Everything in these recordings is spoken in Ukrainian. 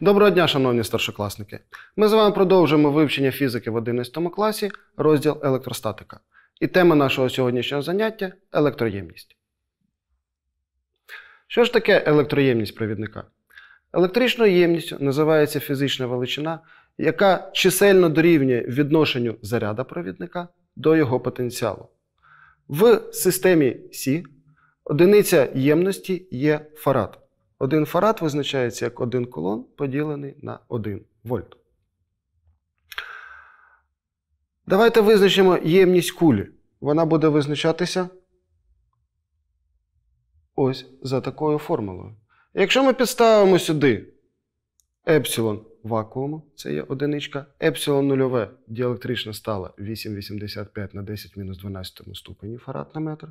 Доброго дня, шановні старшокласники! Ми з вами продовжуємо вивчення фізики в 11 класі, розділ електростатика. І тема нашого сьогоднішнього заняття електроємність. Що ж таке електроємність провідника? Електричною ємністю називається фізична величина, яка чисельно дорівнює відношенню заряда провідника до його потенціалу. В системі Сі одиниця ємності є фарад. Один фарад визначається як один колон поділений на 1 вольт. Давайте визначимо ємність кулі. Вона буде визначатися ось за такою формулою. Якщо ми підставимо сюди епсилон вакууму, це є одиничка, епсилон нульове діелектрична стала 8,85 на 10 мінус 12 ступені фарад на метр.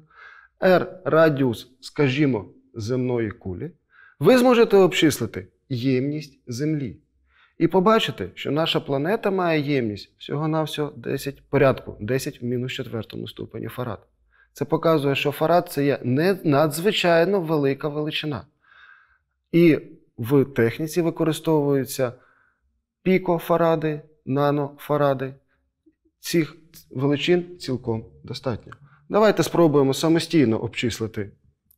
R радіус, скажімо, земної кулі ви зможете обчислити ємність Землі. І побачите, що наша планета має ємність всього-навсього 10 порядку, 10 в мінус 4 ступені Фарад. Це показує, що Фарад це є не надзвичайно велика величина. І в техніці використовуються пікофаради, нанофаради. Цих величин цілком достатньо. Давайте спробуємо самостійно обчислити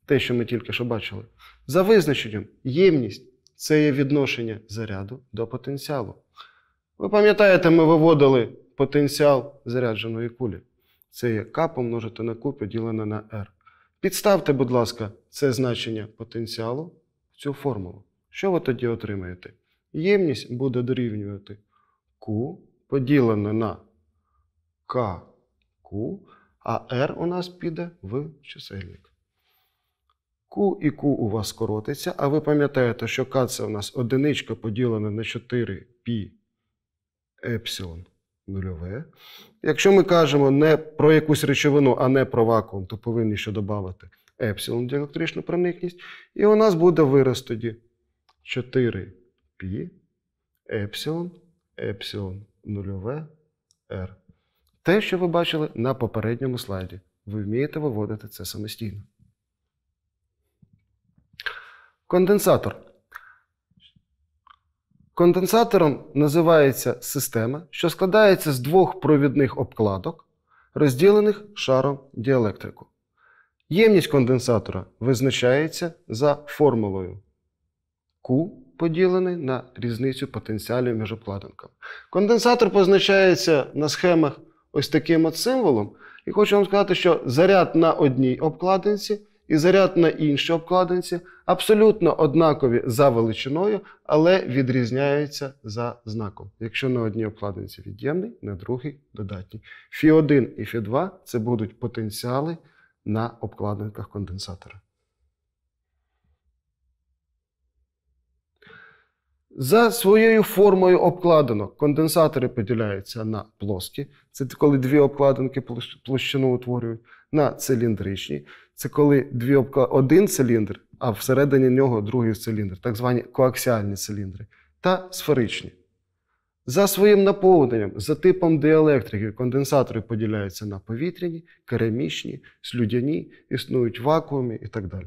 те, що ми тільки що бачили. За визначенням, ємність це є відношення заряду до потенціалу. Ви пам'ятаєте, ми виводили потенціал зарядженої кулі. Це є К помножити на Q поділене на R. Підставте, будь ласка, це значення потенціалу в цю формулу. Що ви тоді отримаєте? Ємність буде дорівнювати Q поділене на КQ, а R у нас піде в чисельник. Q і Q у вас коротиться, а ви пам'ятаєте, що К це у нас одиничка поділена на 4 π епсилон нульове. Якщо ми кажемо не про якусь речовину, а не про вакуум, то повинні ще додати епсилон діелектричну проникність. І у нас буде вираз тоді 4 π епсилон епсилон нульове R. Те, що ви бачили на попередньому слайді. Ви вмієте виводити це самостійно. Конденсатор. Конденсатором називається система, що складається з двох провідних обкладок, розділених шаром діелектрику. Ємність конденсатора визначається за формулою Q поділений на різницю потенціалів між обкладинками. Конденсатор позначається на схемах ось таким от символом. І хочу вам сказати, що заряд на одній обкладинці і заряд на іншій обкладинці абсолютно однакові за величиною, але відрізняються за знаком. Якщо на одній обкладинці від'ємний, на другій додатній. Фі1 і Фі2 це будуть потенціали на обкладинках конденсатора. За своєю формою обкладинок конденсатори поділяються на плоскі. Це коли дві обкладинки площину утворюють, на циліндричні. Це коли дві обклад... один циліндр, а всередині нього другий циліндр, так звані коаксіальні циліндри, та сферичні. За своїм наповненням, за типом діелектрики, конденсатори поділяються на повітряні, керамічні, слюдяні, існують вакуумі і так далі.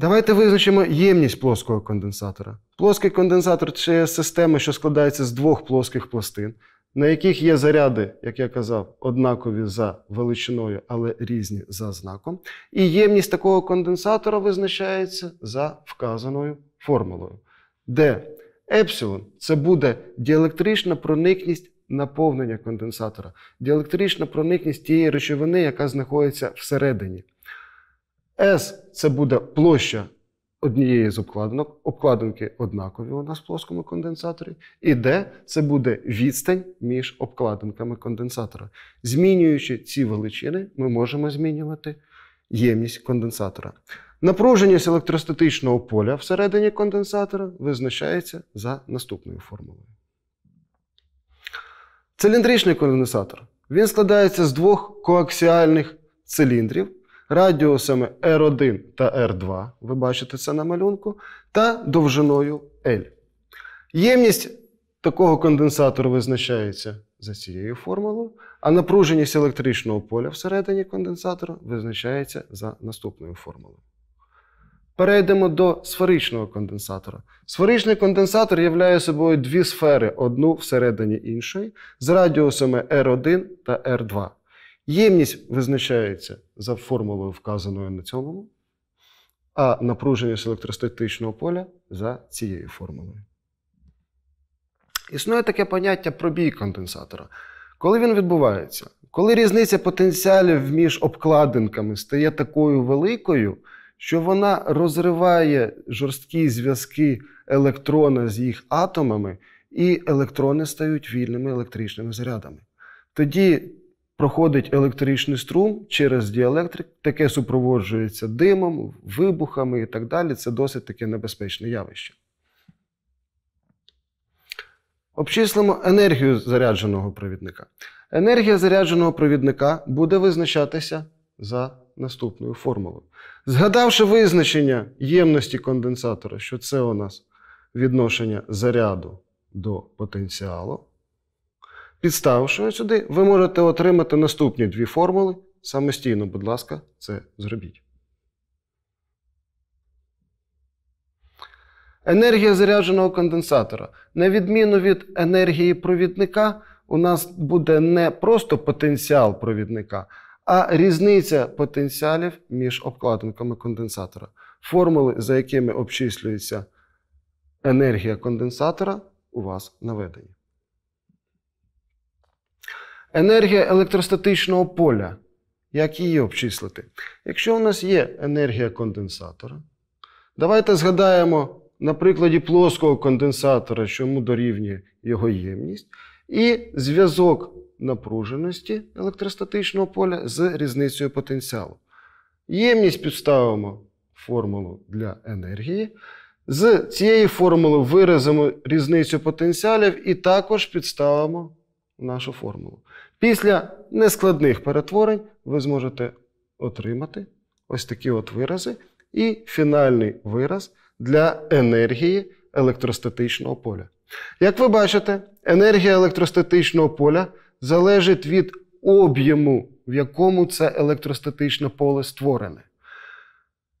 Давайте визначимо ємність плоского конденсатора. Плоский конденсатор це система, що складається з двох плоских пластин, на яких є заряди, як я казав, однакові за величиною, але різні за знаком. І ємність такого конденсатора визначається за вказаною формулою, де епсилон це буде діелектрична проникність наповнення конденсатора, діелектрична проникність тієї речовини, яка знаходиться всередині. S це буде площа однієї з обкладинок, обкладинки однакові у нас в плоскому конденсаторі. І D це буде відстань між обкладинками конденсатора. Змінюючи ці величини, ми можемо змінювати ємність конденсатора. Напруженість електростатичного поля всередині конденсатора визначається за наступною формулою. Циліндричний конденсатор. Він складається з двох коаксіальних циліндрів радіусами R1 та R2, ви бачите це на малюнку, та довжиною L. Ємність такого конденсатору визначається за цією формулою, а напруженість електричного поля всередині конденсатора визначається за наступною формулою. Перейдемо до сферичного конденсатора. Сферичний конденсатор являє собою дві сфери, одну всередині іншої, з радіусами R1 та R2. Ємність визначається за формулою, вказаною на цьому, а напруженість електростатичного поля за цією формулою. Існує таке поняття пробій конденсатора. Коли він відбувається, коли різниця потенціалів між обкладинками стає такою великою, що вона розриває жорсткі зв'язки електрона з їх атомами, і електрони стають вільними електричними зарядами. Тоді проходить електричний струм через діелектрик, таке супроводжується димом, вибухами і так далі. Це досить таке небезпечне явище. Обчислимо енергію зарядженого провідника. Енергія зарядженого провідника буде визначатися за наступною формулою. Згадавши визначення ємності конденсатора, що це у нас відношення заряду до потенціалу. Підставивши сюди, ви можете отримати наступні дві формули. Самостійно, будь ласка, це зробіть. Енергія зарядженого конденсатора. На відміну від енергії провідника, у нас буде не просто потенціал провідника, а різниця потенціалів між обкладинками конденсатора. Формули, за якими обчислюється енергія конденсатора, у вас наведені. Енергія електростатичного поля. Як її обчислити? Якщо у нас є енергія конденсатора, давайте згадаємо на прикладі плоского конденсатора, що йому дорівнює його ємність, і зв'язок напруженості електростатичного поля з різницею потенціалу. Ємність підставимо формулу для енергії. З цієї формули виразимо різницю потенціалів і також підставимо нашу формулу. Після нескладних перетворень ви зможете отримати ось такі от вирази і фінальний вираз для енергії електростатичного поля. Як ви бачите, енергія електростатичного поля залежить від об'єму, в якому це електростатичне поле створене.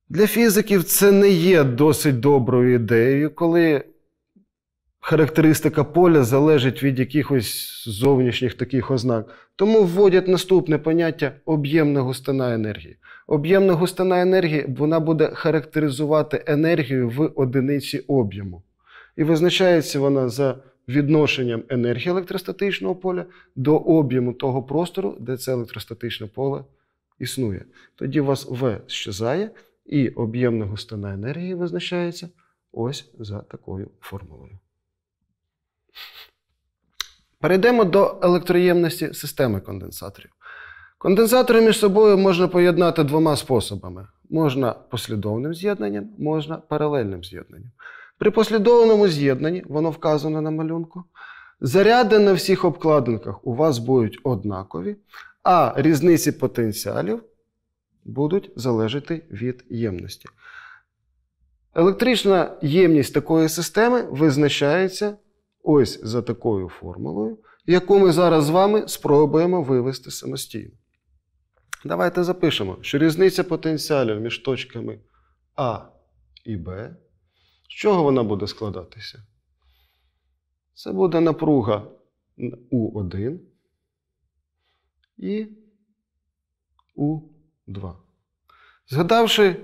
Для фізиків це не є досить доброю ідеєю, коли характеристика поля залежить від якихось зовнішніх таких ознак. Тому вводять наступне поняття об'ємна густина енергії. Об'ємна густина енергії вона буде характеризувати енергію в одиниці об'єму. І визначається вона за відношенням енергії електростатичного поля до об'єму того простору, де це електростатичне поле існує. Тоді у вас В щезає, і об'ємна густина енергії визначається ось за такою формулою. Перейдемо до електроємності системи конденсаторів. Конденсатори між собою можна поєднати двома способами: можна послідовним з'єднанням, можна паралельним з'єднанням. При послідовному з'єднанні, воно вказано на малюнку, заряди на всіх обкладинках у вас будуть однакові, а різниці потенціалів будуть залежати від ємності. Електрична ємність такої системи визначається ось за такою формулою, яку ми зараз з вами спробуємо вивести самостійно. Давайте запишемо, що різниця потенціалів між точками А і Б. З чого вона буде складатися? Це буде напруга У1 і У2. Згадавши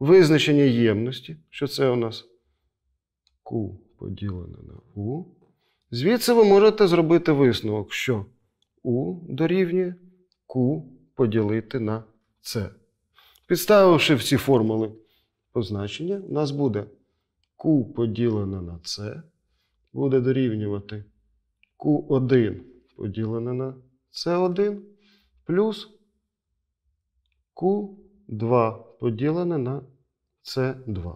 визначення ємності, що це у нас Q поділене на У. Звідси ви можете зробити висновок, що У дорівнює Q поділити на С. Підставивши всі формули позначення, у нас буде Q поділене на С, буде дорівнювати Q1 поділене на С1 плюс Q2 поділене на С2.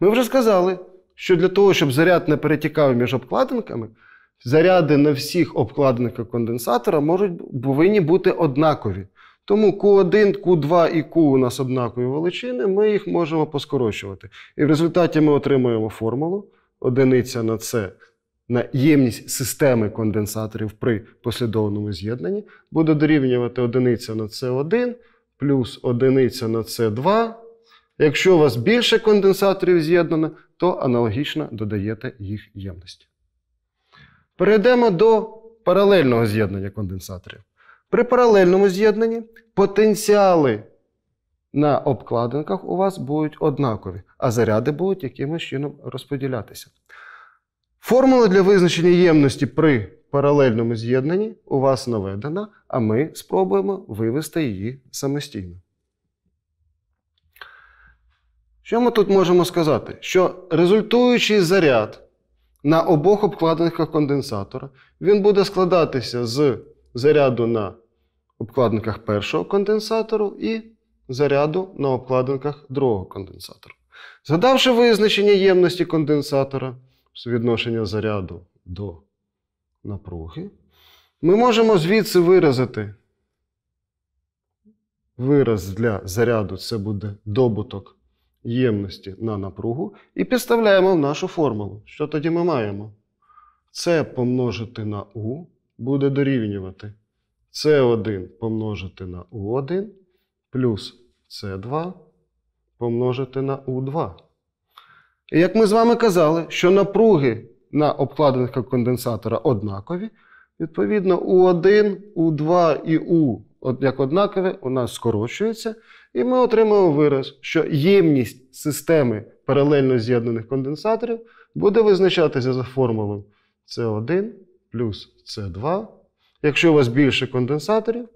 Ми вже сказали, що для того, щоб заряд не перетікав між обкладинками, заряди на всіх обкладинках конденсатора можуть, повинні бути однакові. Тому Q1, Q2 і Q у нас однакові величини, ми їх можемо поскорочувати. І в результаті ми отримуємо формулу. Одиниця на це на ємність системи конденсаторів при послідовному з'єднанні буде дорівнювати одиниця на С1 плюс одиниця на С2 Якщо у вас більше конденсаторів з'єднано, то аналогічно додаєте їх ємності. Перейдемо до паралельного з'єднання конденсаторів. При паралельному з'єднанні потенціали на обкладинках у вас будуть однакові, а заряди будуть якимось чином розподілятися. Формула для визначення ємності при паралельному з'єднанні у вас наведена, а ми спробуємо вивести її самостійно. Що ми тут можемо сказати? Що результуючий заряд на обох обкладинках конденсатора, він буде складатися з заряду на обкладинках першого конденсатору і заряду на обкладинках другого конденсатора. Згадавши визначення ємності конденсатора відношення заряду до напруги, ми можемо звідси виразити вираз для заряду це буде добуток ємності на напругу і підставляємо в нашу формулу. Що тоді ми маємо? С помножити на У буде дорівнювати С1 помножити на У1 плюс С2 помножити на У2. І як ми з вами казали, що напруги на обкладинках конденсатора однакові, відповідно, У1, У2 і У як однакові у нас скорочується. І ми отримаємо вираз, що ємність системи паралельно з'єднаних конденсаторів буде визначатися за формулою С1 плюс С2. Якщо у вас більше конденсаторів,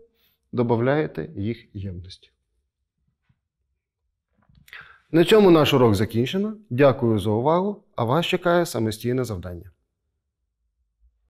додаєте їх ємності. На цьому наш урок закінчено. Дякую за увагу! А вас чекає самостійне завдання.